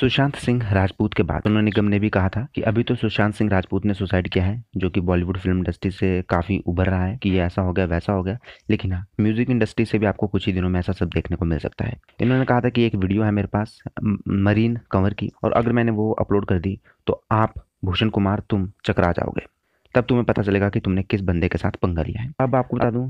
सुशांत सिंह राजपूत के बाद सोनू निगम ने भी कहा था कि अभी तो सुशांत सिंह राजपूत ने सुसाइड किया है जो कि बॉलीवुड फिल्म इंडस्ट्री से काफ़ी उभर रहा है कि ये ऐसा हो गया वैसा हो गया लेकिन हाँ म्यूजिक इंडस्ट्री से भी आपको कुछ ही दिनों में ऐसा सब देखने को मिल सकता है इन्होंने कहा था कि एक वीडियो है मेरे पास मरीन कंवर की और अगर मैंने वो अपलोड कर दी तो आप भूषण कुमार तुम चकरा जाओगे तब तुम्हें पता चलेगा कि तुमने किस बंदे के साथ पंगा लिया है अब आपको बता दूं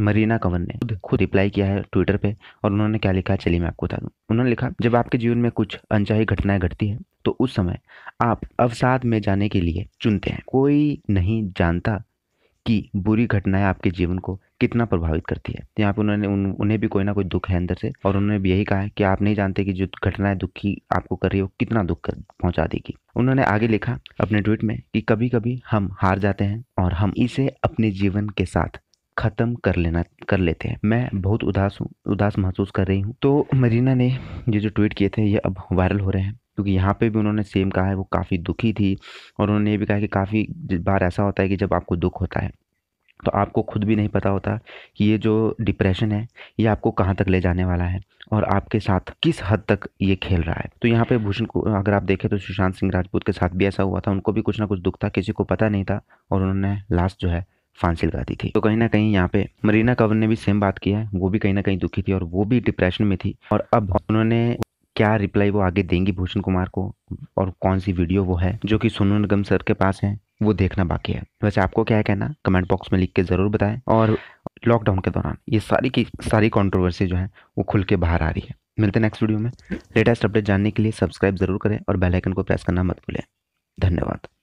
मरीना कंवर ने खुद खुद रिप्लाई किया है ट्विटर पे और उन्होंने क्या लिखा है चलिए मैं आपको बता दूँ उन्होंने लिखा जब आपके जीवन में कुछ अनचाही घटनाएं घटती है तो उस समय आप अवसाद में जाने के लिए चुनते हैं कोई नहीं जानता कि बुरी घटनाएं आपके जीवन को कितना प्रभावित करती है यहाँ पर उन्होंने उन, उन्हें भी कोई ना कोई दुख है अंदर से और उन्होंने भी यही कहा है कि आप नहीं जानते कि जो घटनाएं दुखी आपको कर रही है वो कितना दुख कर, पहुंचा देगी उन्होंने आगे लिखा अपने ट्वीट में कि कभी कभी हम हार जाते हैं और हम इसे अपने जीवन के साथ ख़त्म कर लेना कर लेते हैं मैं बहुत उदास हूँ उदास महसूस कर रही हूँ तो मरीना ने ये जो ट्वीट किए थे ये अब वायरल हो रहे हैं क्योंकि यहाँ पे भी उन्होंने सेम कहा है वो काफ़ी दुखी थी और उन्होंने ये भी कहा कि काफ़ी बार ऐसा होता है कि जब आपको दुख होता है तो आपको खुद भी नहीं पता होता कि ये जो डिप्रेशन है ये आपको कहाँ तक ले जाने वाला है और आपके साथ किस हद तक ये खेल रहा है तो यहाँ पे भूषण को अगर आप देखें तो सुशांत सिंह राजपूत के साथ भी ऐसा हुआ था उनको भी कुछ ना कुछ दुख था किसी को पता नहीं था और उन्होंने लास्ट जो है फांसी लगा दी थी तो कहीं ना कहीं यहाँ पे मरीना कवर ने भी सेम बात किया है वो भी कहीं ना कहीं दुखी थी और वो भी डिप्रेशन में थी और अब उन्होंने क्या रिप्लाई वो आगे देंगी भूषण कुमार को और कौन सी वीडियो वो है जो कि सोनू निगम सर के पास है वो देखना बाकी है वैसे आपको क्या है कहना कमेंट बॉक्स में लिख के ज़रूर बताएं और लॉकडाउन के दौरान ये सारी की सारी कंट्रोवर्सी जो है वो खुल के बाहर आ रही है मिलते हैं नेक्स्ट वीडियो में लेटेस्ट अपडेट जानने के लिए सब्सक्राइब जरूर करें और बेल आइकन को प्रेस करना मत भूलें धन्यवाद